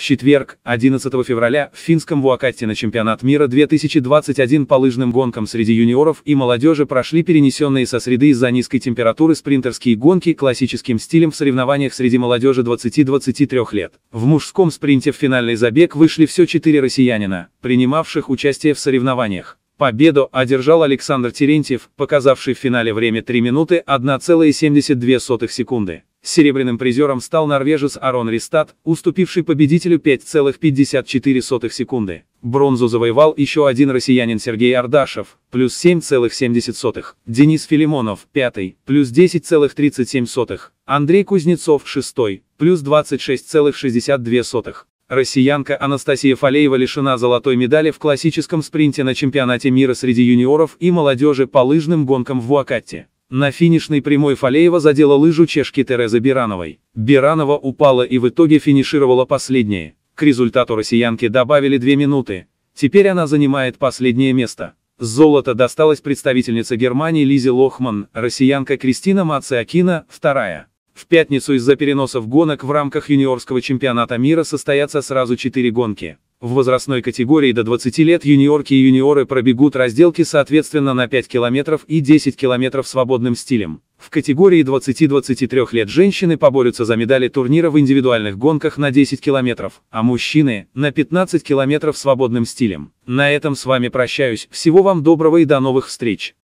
В четверг, 11 февраля, в финском Вуакатте на чемпионат мира 2021 по лыжным гонкам среди юниоров и молодежи прошли перенесенные со среды из-за низкой температуры спринтерские гонки классическим стилем в соревнованиях среди молодежи 20-23 лет. В мужском спринте в финальный забег вышли все четыре россиянина, принимавших участие в соревнованиях. Победу одержал Александр Терентьев, показавший в финале время 3 минуты 1,72 секунды. Серебряным призером стал норвежец Арон Ристат, уступивший победителю 5,54 секунды. Бронзу завоевал еще один россиянин Сергей Ардашев, плюс 7,7, Денис Филимонов, 5, плюс 10,37, Андрей Кузнецов, 6, плюс 26,62. Россиянка Анастасия Фалеева лишена золотой медали в классическом спринте на чемпионате мира среди юниоров и молодежи по лыжным гонкам в Уакатте. На финишной прямой Фалеева задела лыжу чешки Терезы Бирановой. Биранова упала и в итоге финишировала последнее. К результату россиянки добавили 2 минуты. Теперь она занимает последнее место. Золото досталось представительнице Германии Лизе Лохман, россиянка Кристина Мациакина, вторая. В пятницу из-за переносов гонок в рамках юниорского чемпионата мира состоятся сразу четыре гонки. В возрастной категории до 20 лет юниорки и юниоры пробегут разделки соответственно на 5 километров и 10 километров свободным стилем. В категории 20-23 лет женщины поборются за медали турнира в индивидуальных гонках на 10 километров, а мужчины – на 15 километров свободным стилем. На этом с вами прощаюсь, всего вам доброго и до новых встреч!